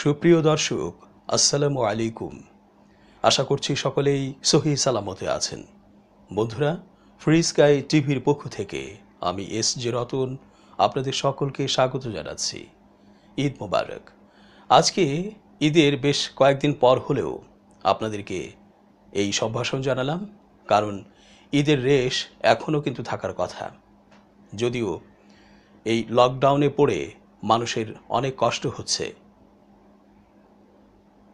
সুপ্রিয় দর্শক আসসালামু আলাইকুম আশা করছি সকলেই সহি সালামতে আছেন বন্ধুরা ফ্রি স্কাই টিভির পক্ষ থেকে আমি এস জে রতন আপনাদের সকলকে স্বাগত জানাচ্ছি ঈদ মোবারক আজকে ঈদের বেশ কয়েকদিন পর হলেও আপনাদেরকে এই সম্ভাষণ জানালাম কারণ ঈদের রেশ এখনও কিন্তু থাকার কথা যদিও এই লকডাউনে পড়ে মানুষের অনেক কষ্ট হচ্ছে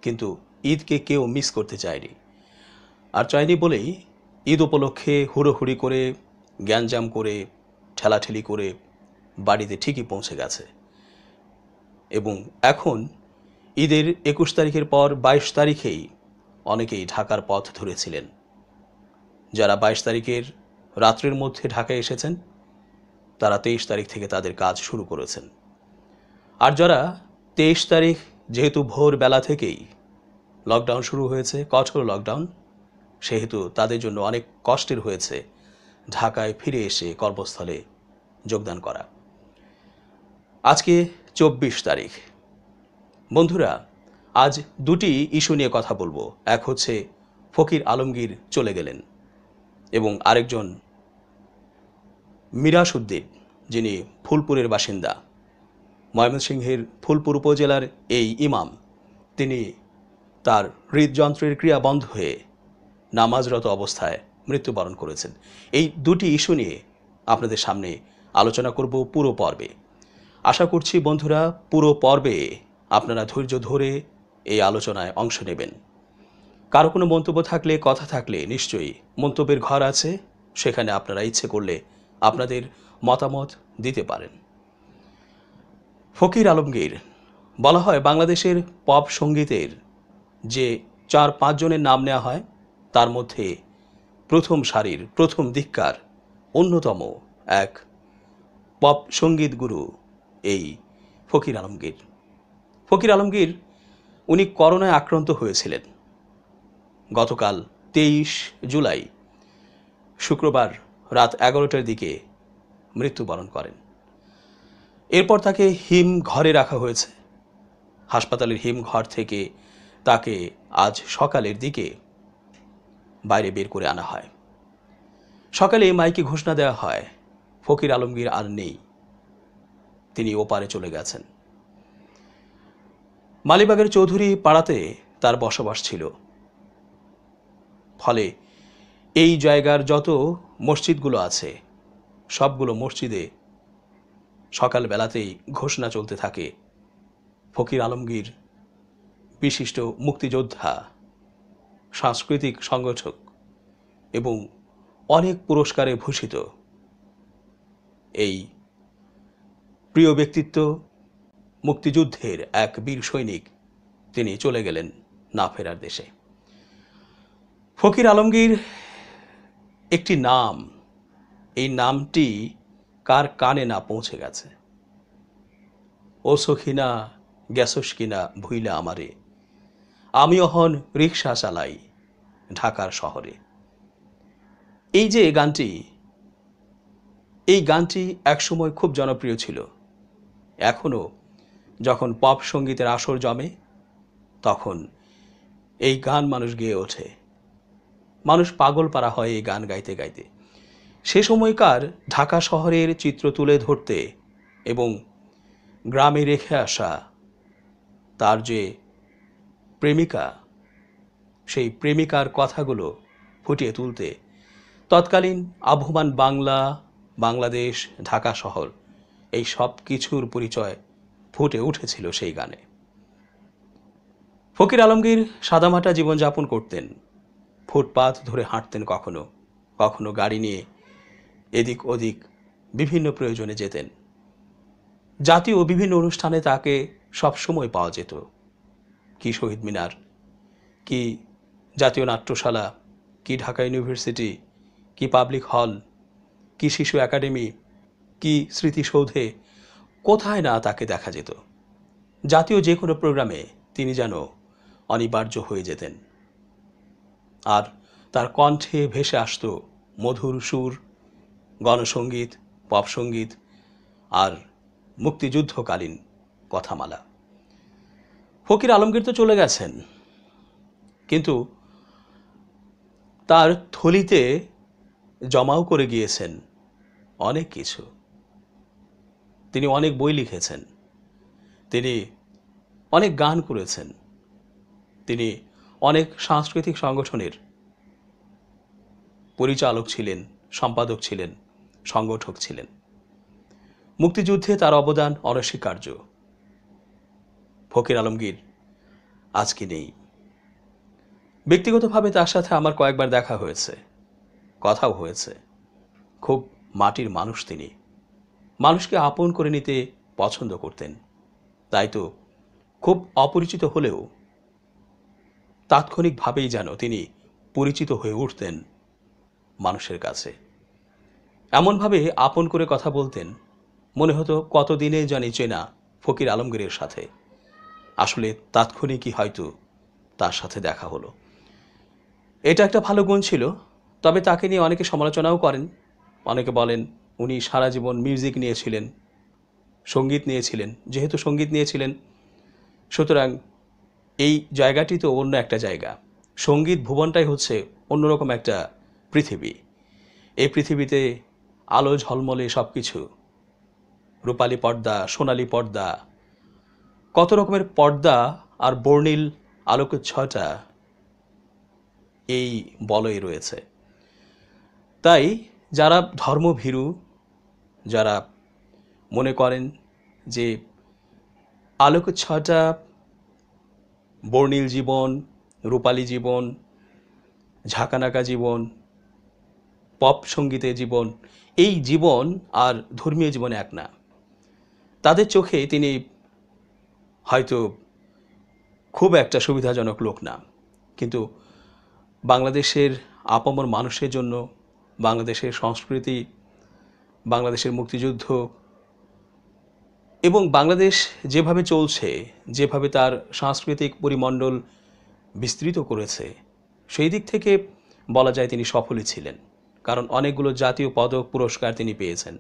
কিন্তু ঈদকে কেউ মিস করতে চায়নি আর চায়নি বলেই ঈদ উপলক্ষে হুড়োহুড়ি করে জ্ঞানজাম করে ঠেলাঠেলি করে বাড়িতে ঠিকই পৌঁছে গেছে এবং এখন ঈদের একুশ তারিখের পর বাইশ তারিখেই অনেকেই ঢাকার পথ ধরেছিলেন যারা বাইশ তারিখের রাত্রের মধ্যে ঢাকায় এসেছেন তারা তেইশ তারিখ থেকে তাদের কাজ শুরু করেছেন আর যারা তেইশ তারিখ যেহেতু ভোরবেলা থেকেই লকডাউন শুরু হয়েছে কঠোর লকডাউন সেহেতু তাদের জন্য অনেক কষ্টের হয়েছে ঢাকায় ফিরে এসে কর্মস্থলে যোগদান করা আজকে চব্বিশ তারিখ বন্ধুরা আজ দুটি ইস্যু নিয়ে কথা বলবো এক হচ্ছে ফকির আলমগীর চলে গেলেন এবং আরেকজন মিরাস উদ্দিন যিনি ফুলপুরের বাসিন্দা ময়মনসিংহের ফুলপুর উপজেলার এই ইমাম তিনি তার হৃদযন্ত্রের ক্রিয়া বন্ধ হয়ে নামাজরত অবস্থায় মৃত্যুবরণ করেছেন এই দুটি ইস্যু নিয়ে আপনাদের সামনে আলোচনা করব পুরো পর্বে আশা করছি বন্ধুরা পুরো পর্বে আপনারা ধৈর্য ধরে এই আলোচনায় অংশ নেবেন কারো কোনো মন্তব্য থাকলে কথা থাকলে নিশ্চয়ই মন্তব্যের ঘর আছে সেখানে আপনারা ইচ্ছে করলে আপনাদের মতামত দিতে পারেন ফকির আলমগীর বলা হয় বাংলাদেশের পপ সঙ্গীতের যে চার পাঁচজনের নাম নেওয়া হয় তার মধ্যে প্রথম সারির প্রথম দিককার অন্যতম এক পপ সঙ্গীত গুরু এই ফকির আলমগীর ফকির আলমগীর উনি করোনায় আক্রান্ত হয়েছিলেন গতকাল তেইশ জুলাই শুক্রবার রাত এগারোটার দিকে মৃত্যুবরণ করেন এরপর তাকে হিম ঘরে রাখা হয়েছে হাসপাতালের হিম ঘর থেকে তাকে আজ সকালের দিকে বাইরে বের করে আনা হয় সকালে মাইকে ঘোষণা দেওয়া হয় ফকির আলমগীর আর নেই তিনি ওপারে চলে গেছেন মালিবাগের চৌধুরী পাড়াতে তার বসবাস ছিল ফলে এই জায়গার যত মসজিদগুলো আছে সবগুলো মসজিদে সকালবেলাতেই ঘোষণা চলতে থাকে ফকির আলমগীর বিশিষ্ট মুক্তিযোদ্ধা সাংস্কৃতিক সংগঠক এবং অনেক পুরস্কারে ভূষিত এই প্রিয় ব্যক্তিত্ব মুক্তিযুদ্ধের এক বীর সৈনিক তিনি চলে গেলেন না ফেরার দেশে ফকির আলমগীর একটি নাম এই নামটি কার কানে না পৌঁছে গেছে ও সখিনা গ্যাসস কিনা ভুইলা আমারে আমি অহন রিক্সা চালাই ঢাকার শহরে এই যে গানটি এই গানটি একসময় খুব জনপ্রিয় ছিল এখনও যখন পপ সঙ্গীতের আসর জমে তখন এই গান মানুষ গেয়ে ওঠে মানুষ পাগল পারা হয় এই গান গাইতে গাইতে সে সময়কার ঢাকা শহরের চিত্র তুলে ধরতে এবং গ্রামে রেখে আসা তার যে প্রেমিকা সেই প্রেমিকার কথাগুলো ফুটিয়ে তুলতে তৎকালীন আবহমান বাংলা বাংলাদেশ ঢাকা শহর এই সব কিছুর পরিচয় ফুটে উঠেছিল সেই গানে ফকির আলমগীর সাদামাটা জীবনযাপন করতেন ফুটপাথ ধরে হাঁটতেন কখনো কখনো গাড়ি নিয়ে এদিক ওদিক বিভিন্ন প্রয়োজনে যেতেন জাতীয় বিভিন্ন অনুষ্ঠানে তাকে সব সময় পাওয়া যেত কি শহীদ মিনার কি জাতীয় নাট্যশালা কি ঢাকা ইউনিভার্সিটি কি পাবলিক হল কি শিশু একাডেমি কি স্মৃতিসৌধে কোথায় না তাকে দেখা যেত জাতীয় যে কোনো প্রোগ্রামে তিনি যেন অনিবার্য হয়ে যেতেন আর তার কণ্ঠে ভেসে আসত মধুর সুর গণসঙ্গীত পপ সঙ্গীত আর মুক্তিযুদ্ধকালীন কথামালা ফকির আলমগীর তো চলে গেছেন কিন্তু তার থলিতে জমাও করে গিয়েছেন অনেক কিছু তিনি অনেক বই লিখেছেন তিনি অনেক গান করেছেন তিনি অনেক সাংস্কৃতিক সংগঠনের পরিচালক ছিলেন সম্পাদক ছিলেন সংগঠক ছিলেন মুক্তিযুদ্ধে তার অবদান অনস্বীকার্য ফকির আলমগীর আজকে নেই ব্যক্তিগতভাবে তার সাথে আমার কয়েকবার দেখা হয়েছে কথাও হয়েছে খুব মাটির মানুষ তিনি মানুষকে আপন করে নিতে পছন্দ করতেন তাই তো খুব অপরিচিত হলেও তাৎক্ষণিকভাবেই যেন তিনি পরিচিত হয়ে উঠতেন মানুষের কাছে এমনভাবে আপন করে কথা বলতেন মনে হতো কতদিনে জানি চেনা ফকির আলমগীরের সাথে আসলে তাৎক্ষণিকই হয়তো তার সাথে দেখা হলো এটা একটা ভালো গুণ ছিল তবে তাকে নিয়ে অনেকে সমালোচনাও করেন অনেকে বলেন উনি সারা জীবন মিউজিক নিয়েছিলেন সঙ্গীত নিয়েছিলেন যেহেতু সঙ্গীত নিয়েছিলেন সুতরাং এই জায়গাটি তো অন্য একটা জায়গা সঙ্গীত ভুবনটাই হচ্ছে অন্যরকম একটা পৃথিবী এই পৃথিবীতে আলো ঝলমলে সব কিছু রূপালী পর্দা সোনালি পর্দা কত রকমের পর্দা আর বর্ণিল আলোক ছটা এই বলয়ে রয়েছে তাই যারা ধর্মভীরু যারা মনে করেন যে আলোক ছটা বর্ণিল জীবন রূপালী জীবন ঝাঁকানাকা জীবন পপ সঙ্গীতে জীবন এই জীবন আর ধর্মীয় জীবন এক না তাদের চোখে তিনি হয়তো খুব একটা সুবিধাজনক লোক না কিন্তু বাংলাদেশের আপামর মানুষের জন্য বাংলাদেশের সংস্কৃতি বাংলাদেশের মুক্তিযুদ্ধ এবং বাংলাদেশ যেভাবে চলছে যেভাবে তার সাংস্কৃতিক পরিমণ্ডল বিস্তৃত করেছে সেই দিক থেকে বলা যায় তিনি সফলই ছিলেন কারণ অনেকগুলো জাতীয় পদক পুরস্কার তিনি পেয়েছেন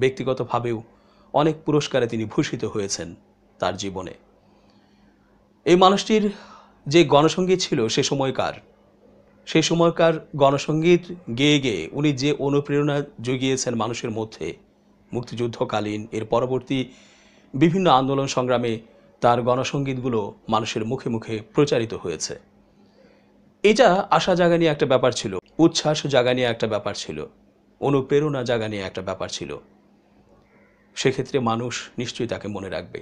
ব্যক্তিগতভাবেও অনেক পুরস্কারে তিনি ভূষিত হয়েছেন তার জীবনে এই মানুষটির যে গণসঙ্গীত ছিল সে সময়কার সেই সময়কার গণসঙ্গীত গেয়ে গেয়ে উনি যে অনুপ্রেরণা জুগিয়েছেন মানুষের মধ্যে মুক্তিযুদ্ধকালীন এর পরবর্তী বিভিন্ন আন্দোলন সংগ্রামে তার গণসঙ্গীতগুলো মানুষের মুখে মুখে প্রচারিত হয়েছে এটা আশা জাগা নিয়ে একটা ব্যাপার ছিল উচ্ছ্বাস জাগা নিয়ে একটা ব্যাপার ছিল অনুপ্রেরণা জাগা নিয়ে একটা ব্যাপার ছিল সেক্ষেত্রে মানুষ নিশ্চয়ই তাকে মনে রাখবে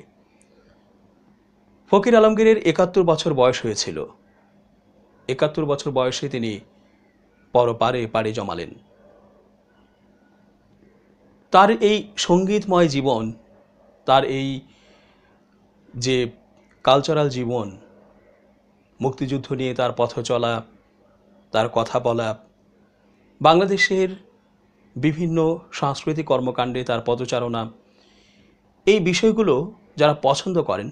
ফকির আলমগীরের একাত্তর বছর বয়স হয়েছিল একাত্তর বছর বয়সে তিনি পরপারে পাড়ে জমালেন তার এই সঙ্গীতময় জীবন তার এই যে কালচারাল জীবন মুক্তিযুদ্ধ নিয়ে তার পথ চলা তার কথা বলা বাংলাদেশের বিভিন্ন সাংস্কৃতিক কর্মকাণ্ডে তার পদচারণা এই বিষয়গুলো যারা পছন্দ করেন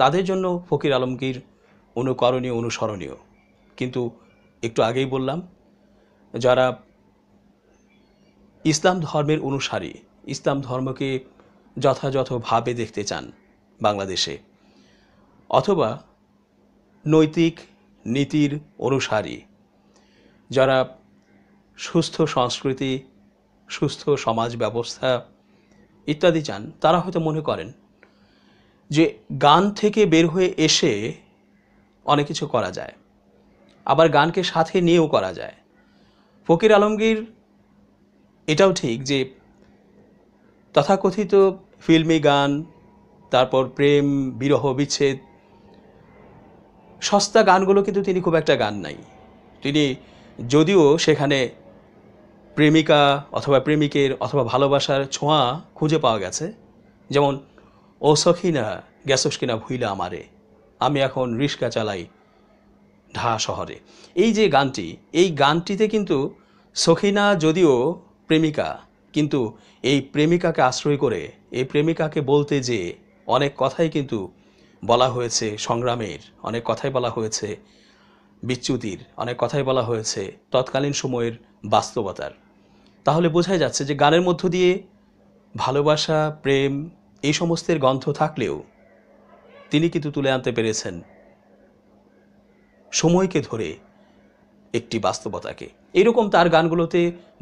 তাদের জন্য ফকির আলমগীর অনুকরণীয় অনুসরণীয় কিন্তু একটু আগেই বললাম যারা ইসলাম ধর্মের অনুসারী ইসলাম ধর্মকে যথাযথভাবে দেখতে চান বাংলাদেশে অথবা নৈতিক নীতির অনুসারী যারা সুস্থ সংস্কৃতি সুস্থ সমাজ ব্যবস্থা ইত্যাদি চান তারা হয়তো মনে করেন যে গান থেকে বের হয়ে এসে অনেক কিছু করা যায় আবার গানকে সাথে নিয়েও করা যায় ফকির আলমগীর এটাও ঠিক যে তথাকথিত ফিল্মি গান তারপর প্রেম বিরহ বিচ্ছেদ সস্তা গানগুলো কিন্তু তিনি খুব একটা গান নাই তিনি যদিও সেখানে প্রেমিকা অথবা প্রেমিকের অথবা ভালোবাসার ছোঁয়া খুঁজে পাওয়া গেছে যেমন ও সখিনা গ্যাসস কিনা ভুইলা আমারে আমি এখন রিস্কা চালাই ঢা শহরে এই যে গানটি এই গানটিতে কিন্তু সখিনা যদিও প্রেমিকা কিন্তু এই প্রেমিকাকে আশ্রয় করে এই প্রেমিকাকে বলতে যে অনেক কথাই কিন্তু বলা হয়েছে সংগ্রামের অনেক কথাই বলা হয়েছে বিচ্যুতির অনেক কথাই বলা হয়েছে তৎকালীন সময়ের বাস্তবতার তাহলে বোঝাই যাচ্ছে যে গানের মধ্য দিয়ে ভালোবাসা প্রেম এই সমস্তের গন্ধ থাকলেও তিনি কিন্তু তুলে আনতে পেরেছেন সময়কে ধরে একটি বাস্তবতাকে এরকম তার গানগুলোতে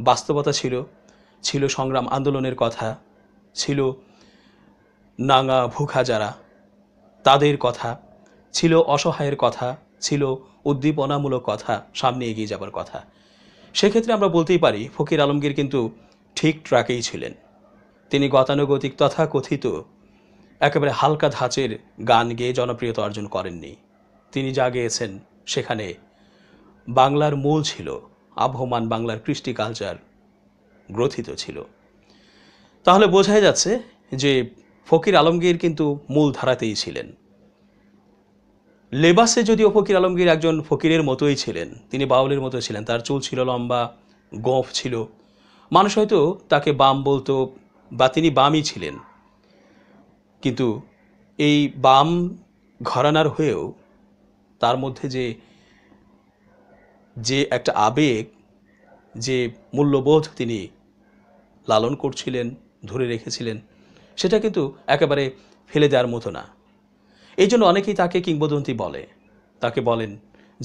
বাস্তবতা ছিল ছিল সংগ্রাম আন্দোলনের কথা ছিল নাঙা ভুখা যারা তাদের কথা ছিল অসহায়ের কথা ছিল উদ্দীপনামূলক কথা সামনে এগিয়ে যাবার কথা সেক্ষেত্রে আমরা বলতেই পারি ফকির আলমগীর কিন্তু ঠিক ট্র্যাকেই ছিলেন তিনি গতানুগতিক তথা কথিত একেবারে হালকা ধাঁচের গান গেয়ে জনপ্রিয়তা অর্জন করেননি তিনি যা গেয়েছেন সেখানে বাংলার মূল ছিল আবহমান বাংলার কৃষ্টি কালচার গ্রথিত ছিল তাহলে বোঝাই যাচ্ছে যে ফকির আলমগীর কিন্তু মূল ধারাতেই ছিলেন লেবাসে যদিও ফকির আলমগীর একজন ফকিরের মতোই ছিলেন তিনি বাউলের মতো ছিলেন তার চুল ছিল লম্বা গোঁফ ছিল মানুষ হয়তো তাকে বাম বলতো বা তিনি বামই ছিলেন কিন্তু এই বাম ঘরানার হয়েও তার মধ্যে যে যে একটা আবেগ যে মূল্যবোধ তিনি লালন করছিলেন ধরে রেখেছিলেন সেটা কিন্তু একেবারে ফেলে দেওয়ার মতো না এই জন্য অনেকেই তাকে কিংবদন্তি বলে তাকে বলেন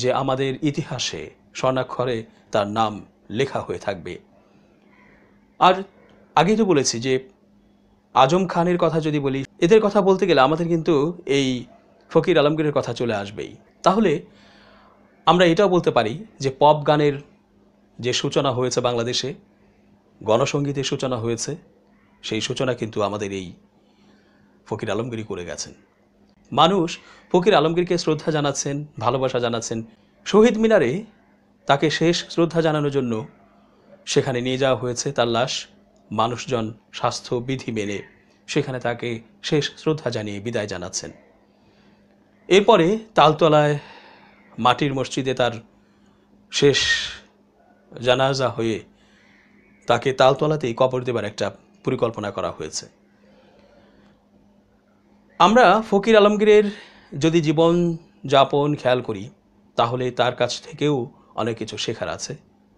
যে আমাদের ইতিহাসে স্বর্ণাক্ষরে তার নাম লেখা হয়ে থাকবে আর আগে তো বলেছি যে আজম খানের কথা যদি বলি এদের কথা বলতে গেলে আমাদের কিন্তু এই ফকির আলমগীরের কথা চলে আসবেই তাহলে আমরা এটাও বলতে পারি যে পপ গানের যে সূচনা হয়েছে বাংলাদেশে গণসঙ্গীতের সূচনা হয়েছে সেই সূচনা কিন্তু আমাদের এই ফকির আলমগিরি করে গেছেন মানুষ ফকির আলমগীরকে শ্রদ্ধা জানাচ্ছেন ভালোবাসা জানাচ্ছেন শহীদ মিনারে তাকে শেষ শ্রদ্ধা জানানোর জন্য সেখানে নিয়ে যাওয়া হয়েছে তার লাশ মানুষজন স্বাস্থ্যবিধি মেনে সেখানে তাকে শেষ শ্রদ্ধা জানিয়ে বিদায় জানাচ্ছেন এরপরে তালতলায় মাটির মসজিদে তার শেষ জানাজা হয়ে তাকে তালতলাতেই কবর দেবার একটা পরিকল্পনা করা হয়েছে আমরা ফকির আলমগীরের যদি জীবন যাপন খেয়াল করি তাহলে তার কাছ থেকেও অনেক কিছু শেখার আছে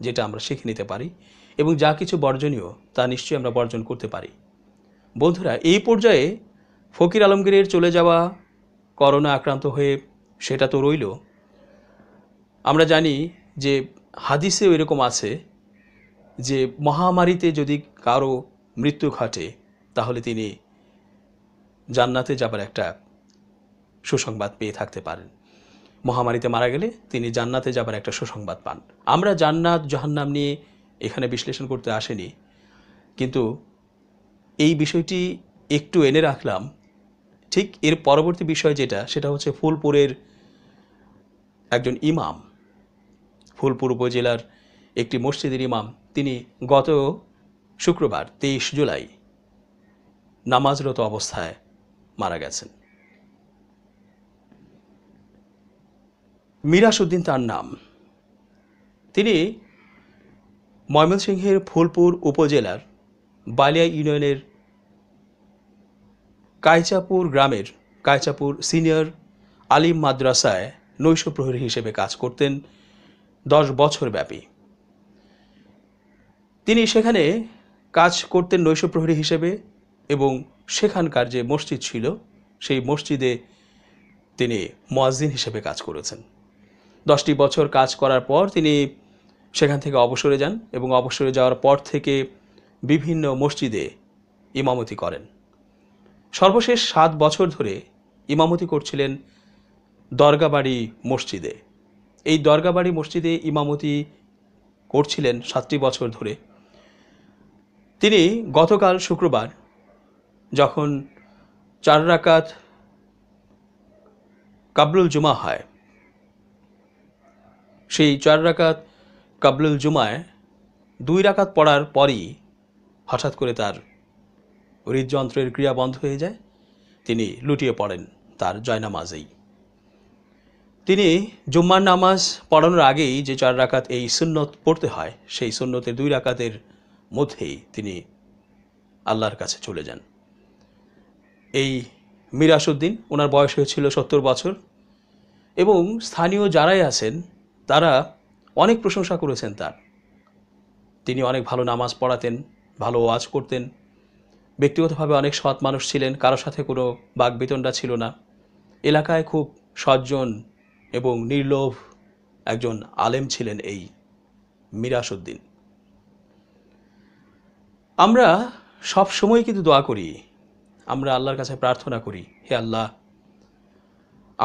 যেটা আমরা শিখে নিতে পারি এবং যা কিছু বর্জনীয় তা নিশ্চয়ই আমরা বর্জন করতে পারি বন্ধুরা এই পর্যায়ে ফকির আলমগীরের চলে যাওয়া করোনা আক্রান্ত হয়ে সেটা তো রইল আমরা জানি যে হাদিসেও এরকম আছে যে মহামারীতে যদি কারো মৃত্যু ঘটে তাহলে তিনি জান্নাতে যাবার একটা সুসংবাদ পেয়ে থাকতে পারেন মহামারীতে মারা গেলে তিনি জান্নাতে যাবার একটা সুসংবাদ পান আমরা জান্নাত জাহান্নাম নিয়ে এখানে বিশ্লেষণ করতে আসেনি কিন্তু এই বিষয়টি একটু এনে রাখলাম ঠিক এর পরবর্তী বিষয় যেটা সেটা হচ্ছে ফুলপুরের একজন ইমাম ফুলপুর উপজেলার একটি মসজিদের ইমাম তিনি গত শুক্রবার তেইশ জুলাই নামাজরত অবস্থায় মারা গেছেন মিরাসুদ্দিন তার নাম তিনি ময়মনসিংহের ফুলপুর উপজেলার বালিয়া ইউনিয়নের কায়চাপুর গ্রামের কায়চাপুর সিনিয়র আলিম মাদ্রাসায় নৈশ প্রহরী হিসেবে কাজ করতেন দশ বছর ব্যাপী তিনি সেখানে কাজ করতেন নৈশ প্রহরী হিসেবে এবং সেখানকার যে মসজিদ ছিল সেই মসজিদে তিনি মোয়াজিন হিসেবে কাজ করেছেন দশটি বছর কাজ করার পর তিনি সেখান থেকে অবসরে যান এবং অবসরে যাওয়ার পর থেকে বিভিন্ন মসজিদে ইমামতি করেন সর্বশেষ সাত বছর ধরে ইমামতি করছিলেন দরগাবাড়ি মসজিদে এই দরগাবাড়ি মসজিদে ইমামতি করছিলেন সাতটি বছর ধরে তিনি গতকাল শুক্রবার যখন চার রাকাত কাবলুল জুমা হয় সেই চার রাকাত কাবলুল জুমায় দুই রাকাত পড়ার পরই হঠাৎ করে তার হৃদযন্ত্রের ক্রিয়া বন্ধ হয়ে যায় তিনি লুটিয়ে পড়েন তার জয়নামাজেই তিনি জুম্মার নামাজ পড়ানোর আগেই যে চার রাকাত এই সুন্নত পড়তে হয় সেই সুন্নতের দুই রাকাতের মধ্যেই তিনি আল্লাহর কাছে চলে যান এই মিরাসুদ্দিন ওনার বয়স হয়েছিল সত্তর বছর এবং স্থানীয় যারাই আছেন তারা অনেক প্রশংসা করেছেন তার তিনি অনেক ভালো নামাজ পড়াতেন ভালো ওয়াজ করতেন ব্যক্তিগতভাবে অনেক সৎ মানুষ ছিলেন কারো সাথে কোনো বাগবিতণ্ডা ছিল না এলাকায় খুব সজ্জন এবং নির্লোভ একজন আলেম ছিলেন এই মিরাসুদ্দিন আমরা সব সময় কিন্তু দোয়া করি আমরা আল্লাহর কাছে প্রার্থনা করি হে আল্লাহ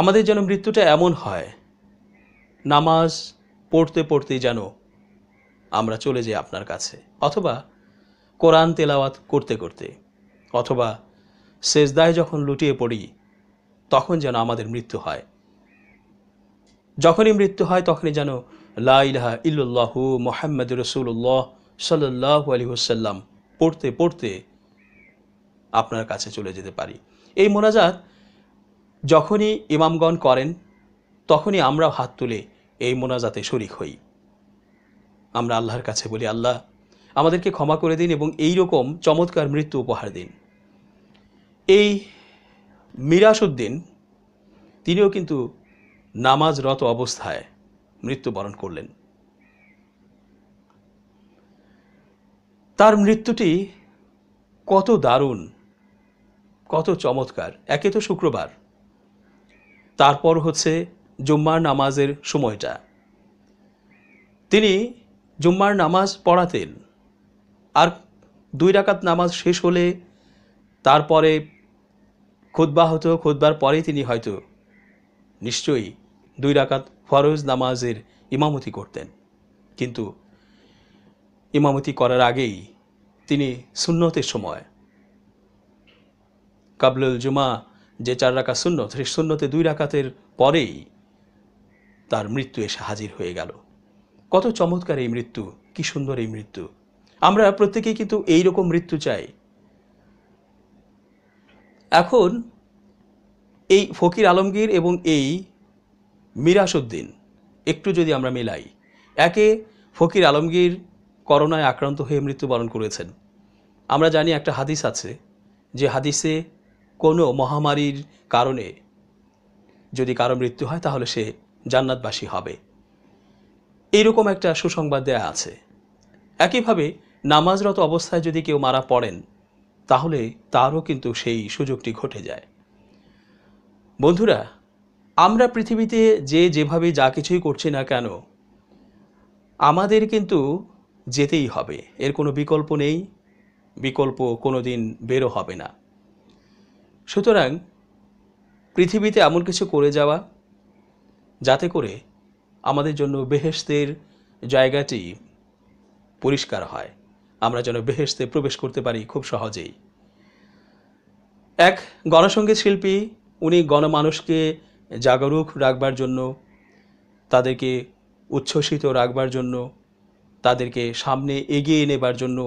আমাদের যেন মৃত্যুটা এমন হয় নামাজ পড়তে পড়তে যেন আমরা চলে যাই আপনার কাছে অথবা কোরআন তেলাওয়াত করতে করতে অথবা সেজদায় যখন লুটিয়ে পড়ি তখন যেন আমাদের মৃত্যু হয় যখনই মৃত্যু হয় তখনই যেন লাইলাহা ইল্লাহু মোহাম্মদ রসুল্লাহ সাল্লাহ আলী হুসাল্লাম পড়তে পড়তে আপনার কাছে চলে যেতে পারি এই মোনাজাত যখনই ইমামগণ করেন তখনই আমরাও হাত তুলে এই মোনাজাতে শরিক হই আমরা আল্লাহর কাছে বলি আল্লাহ আমাদেরকে ক্ষমা করে দিন এবং এই রকম চমৎকার মৃত্যু উপহার দিন এই মিরাসুদ্দিন তিনিও কিন্তু নামাজরত অবস্থায় মৃত্যুবরণ করলেন তার মৃত্যুটি কত দারুণ কত চমৎকার একে তো শুক্রবার তারপর হচ্ছে জুম্মার নামাজের সময়টা তিনি জুম্মার নামাজ পড়াতেন আর দুই রাকাত নামাজ শেষ হলে তারপরে খুদ্া হতো খুদ্বার পরে তিনি হয়তো নিশ্চয়ই দুই রাকাত ফরোজ নামাজের ইমামতি করতেন কিন্তু ইমামতি করার আগেই তিনি সুন্নতের সময় কাবলুল জুমা যে চার রাখা সুন্নত সেই সুন্নতে দুই রাকাতের পরেই তার মৃত্যু এসে হাজির হয়ে গেল কত চমৎকার এই মৃত্যু কি সুন্দর এই মৃত্যু আমরা প্রত্যেকেই কিন্তু এই রকম মৃত্যু চাই এখন এই ফকির আলমগীর এবং এই মিরাসুদ্দিন একটু যদি আমরা মেলাই একে ফকির আলমগীর করোনায় আক্রান্ত হয়ে মৃত্যুবরণ করেছেন আমরা জানি একটা হাদিস আছে যে হাদিসে কোনো মহামারীর কারণে যদি কারো মৃত্যু হয় তাহলে সে জান্নাতবাসী হবে এইরকম একটা সুসংবাদ দেয়া আছে একইভাবে নামাজরত অবস্থায় যদি কেউ মারা পড়েন তাহলে তারও কিন্তু সেই সুযোগটি ঘটে যায় বন্ধুরা আমরা পৃথিবীতে যে যেভাবে যা কিছুই করছি না কেন আমাদের কিন্তু যেতেই হবে এর কোনো বিকল্প নেই বিকল্প কোনো দিন বেরো হবে না সুতরাং পৃথিবীতে এমন কিছু করে যাওয়া যাতে করে আমাদের জন্য বেহেস্তের জায়গাটি পরিষ্কার হয় আমরা যেন বেহেস্তে প্রবেশ করতে পারি খুব সহজেই এক গণসঙ্গীত শিল্পী উনি গণমানুষকে জাগরুক রাখবার জন্য তাদেরকে উচ্ছ্বসিত রাখবার জন্য তাদেরকে সামনে এগিয়ে নেবার জন্য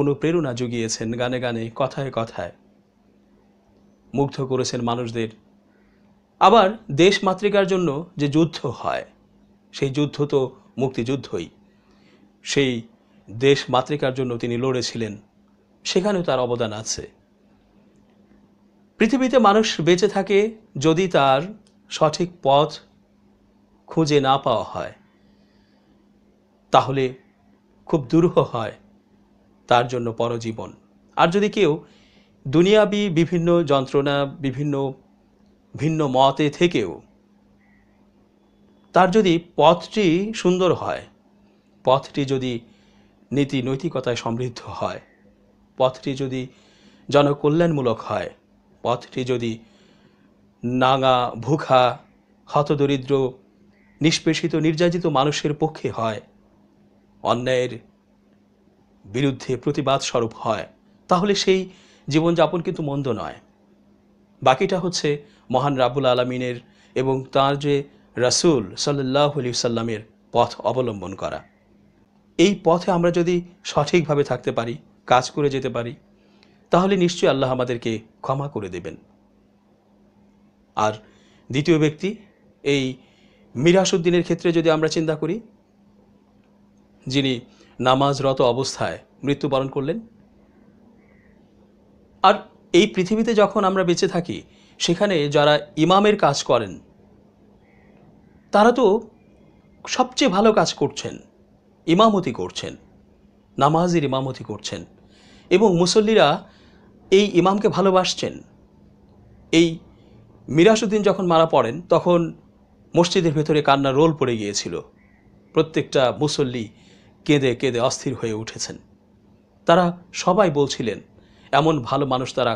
অনুপ্রেরণা জুগিয়েছেন গানে গানে কথায় কথায় মুগ্ধ করেছেন মানুষদের আবার দেশ মাতৃকার জন্য যে যুদ্ধ হয় সেই যুদ্ধ তো মুক্তিযুদ্ধই সেই দেশ মাতৃকার জন্য তিনি লড়েছিলেন সেখানেও তার অবদান আছে পৃথিবীতে মানুষ বেঁচে থাকে যদি তার সঠিক পথ খুঁজে না পাওয়া হয় তাহলে খুব দুরূহ হয় তার জন্য পরজীবন আর যদি কেউ দুনিয়াবি বিভিন্ন যন্ত্রণা বিভিন্ন ভিন্ন মতে থেকেও তার যদি পথটি সুন্দর হয় পথটি যদি নীতি নৈতিকতায় সমৃদ্ধ হয় পথটি যদি জনকল্যাণমূলক হয় পথটি যদি নাঙা ভুখা হতদরিদ্র নিষ্পেষিত নির্যাতিত মানুষের পক্ষে হয় অন্যায়ের বিরুদ্ধে প্রতিবাদ স্বরূপ হয় তাহলে সেই জীবনযাপন কিন্তু মন্দ নয় বাকিটা হচ্ছে মহান রাবুল আলমিনের এবং তার যে রাসুল সাল্লাহ আলি সাল্লামের পথ অবলম্বন করা এই পথে আমরা যদি সঠিকভাবে থাকতে পারি কাজ করে যেতে পারি তাহলে নিশ্চয়ই আল্লাহ আমাদেরকে ক্ষমা করে দেবেন আর দ্বিতীয় ব্যক্তি এই মিরাসুদ্দিনের ক্ষেত্রে যদি আমরা চিন্তা করি যিনি নামাজরত অবস্থায় মৃত্যুবরণ করলেন আর এই পৃথিবীতে যখন আমরা বেঁচে থাকি সেখানে যারা ইমামের কাজ করেন তারা তো সবচেয়ে ভালো কাজ করছেন ইমামতি করছেন নামাজের ইমামতি করছেন এবং মুসল্লিরা এই ইমামকে ভালোবাসছেন এই মিরাসুদ্দিন যখন মারা পড়েন তখন মসজিদের ভেতরে কান্না রোল পড়ে গিয়েছিল প্রত্যেকটা মুসল্লি কেঁদে কেঁদে অস্থির হয়ে উঠেছেন তারা সবাই বলছিলেন এমন ভালো মানুষ তারা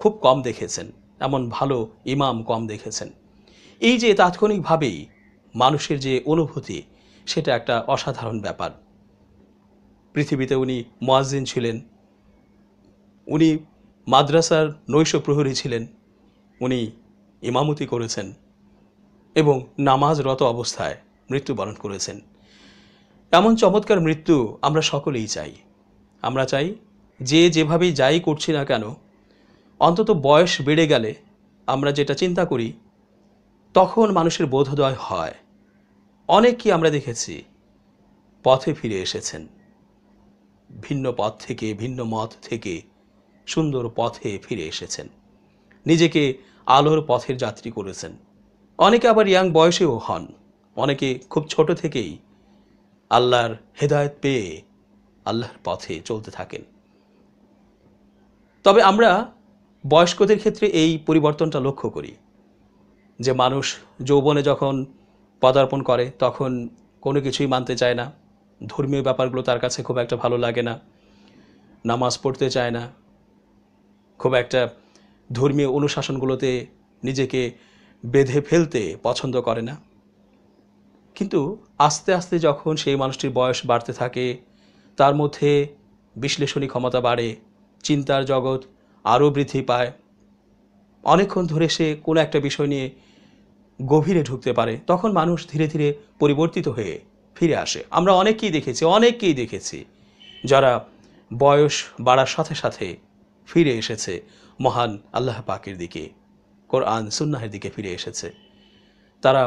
খুব কম দেখেছেন এমন ভালো ইমাম কম দেখেছেন এই যে তাৎক্ষণিকভাবেই মানুষের যে অনুভূতি সেটা একটা অসাধারণ ব্যাপার পৃথিবীতে উনি মোয়াজিন ছিলেন উনি মাদ্রাসার নৈশ প্রহরী ছিলেন উনি ইমামতি করেছেন এবং নামাজরত অবস্থায় মৃত্যুবরণ করেছেন এমন চমৎকার মৃত্যু আমরা সকলেই চাই আমরা চাই যে যেভাবেই যাই করছি না কেন অন্তত বয়স বেড়ে গেলে আমরা যেটা চিন্তা করি তখন মানুষের বোধোদয় হয় অনেককে আমরা দেখেছি পথে ফিরে এসেছেন ভিন্ন পথ থেকে ভিন্ন মত থেকে সুন্দর পথে ফিরে এসেছেন নিজেকে আলোর পথের যাত্রী করেছেন অনেকে আবার ইয়াং বয়সেও হন অনেকে খুব ছোট থেকেই আল্লাহর হেদায়ত পেয়ে আল্লাহর পথে চলতে থাকেন তবে আমরা বয়স্কদের ক্ষেত্রে এই পরিবর্তনটা লক্ষ্য করি যে মানুষ যৌবনে যখন পদার্পণ করে তখন কোনো কিছুই মানতে চায় না ধর্মীয় ব্যাপারগুলো তার কাছে খুব একটা ভালো লাগে না নামাজ পড়তে চায় না খুব একটা ধর্মীয় অনুশাসনগুলোতে নিজেকে বেঁধে ফেলতে পছন্দ করে না কিন্তু আস্তে আস্তে যখন সেই মানুষটির বয়স বাড়তে থাকে তার মধ্যে বিশ্লেষণী ক্ষমতা বাড়ে চিন্তার জগৎ আরও বৃদ্ধি পায় অনেকক্ষণ ধরে সে কোনো একটা বিষয় নিয়ে গভীরে ঢুকতে পারে তখন মানুষ ধীরে ধীরে পরিবর্তিত হয়ে ফিরে আসে আমরা অনেককেই দেখেছি অনেককেই দেখেছি যারা বয়স বাড়ার সাথে সাথে ফিরে এসেছে মহান আল্লাহ পাকের দিকে কোরআন সুন্নাহের দিকে ফিরে এসেছে তারা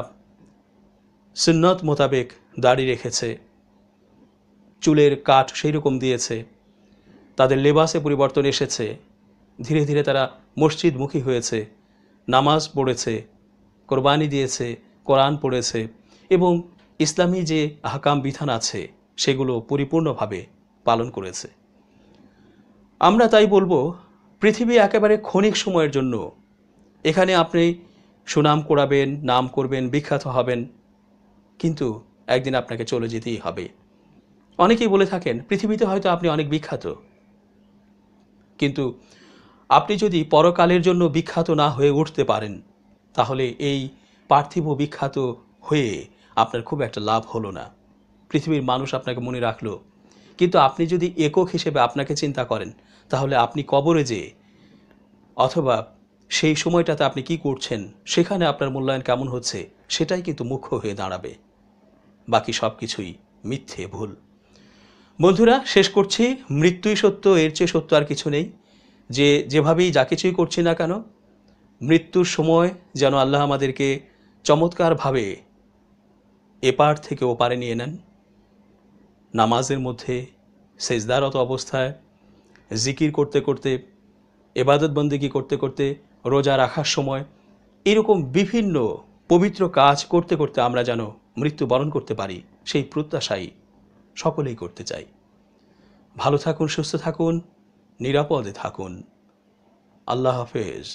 সিন্নত মোতাবেক দাড়ি রেখেছে চুলের কাঠ সেই রকম দিয়েছে তাদের লেবাসে পরিবর্তন এসেছে ধীরে ধীরে তারা মসজিদমুখী হয়েছে নামাজ পড়েছে কোরবানি দিয়েছে কোরআন পড়েছে এবং ইসলামী যে হাকাম বিধান আছে সেগুলো পরিপূর্ণভাবে পালন করেছে আমরা তাই বলবো পৃথিবী একেবারে ক্ষণিক সময়ের জন্য এখানে আপনি সুনাম করাবেন নাম করবেন বিখ্যাত হবেন কিন্তু একদিন আপনাকে চলে যেতেই হবে অনেকেই বলে থাকেন পৃথিবীতে হয়তো আপনি অনেক বিখ্যাত কিন্তু আপনি যদি পরকালের জন্য বিখ্যাত না হয়ে উঠতে পারেন তাহলে এই পার্থিব বিখ্যাত হয়ে আপনার খুব একটা লাভ হলো না পৃথিবীর মানুষ আপনাকে মনে রাখল কিন্তু আপনি যদি একক হিসেবে আপনাকে চিন্তা করেন তাহলে আপনি কবরে যে অথবা সেই সময়টাতে আপনি কি করছেন সেখানে আপনার মূল্যায়ন কেমন হচ্ছে সেটাই কিন্তু মুখ্য হয়ে দাঁড়াবে বাকি সব কিছুই মিথ্যে ভুল বন্ধুরা শেষ করছি মৃত্যুই সত্য এর চেয়ে সত্য আর কিছু নেই যে যেভাবেই যা কিছুই করছি না কেন মৃত্যুর সময় যেন আল্লাহ আমাদেরকে চমৎকারভাবে এপার থেকে ওপারে নিয়ে নেন নামাজের মধ্যে সেজদারত অবস্থায় জিকির করতে করতে এবাদতবন্দিগি করতে করতে রোজা রাখার সময় এরকম বিভিন্ন পবিত্র কাজ করতে করতে আমরা যেন মৃত্যুবরণ করতে পারি সেই প্রত্যাশাই সকলেই করতে চাই ভালো থাকুন সুস্থ থাকুন নিরাপদে থাকুন আল্লাহ হাফেজ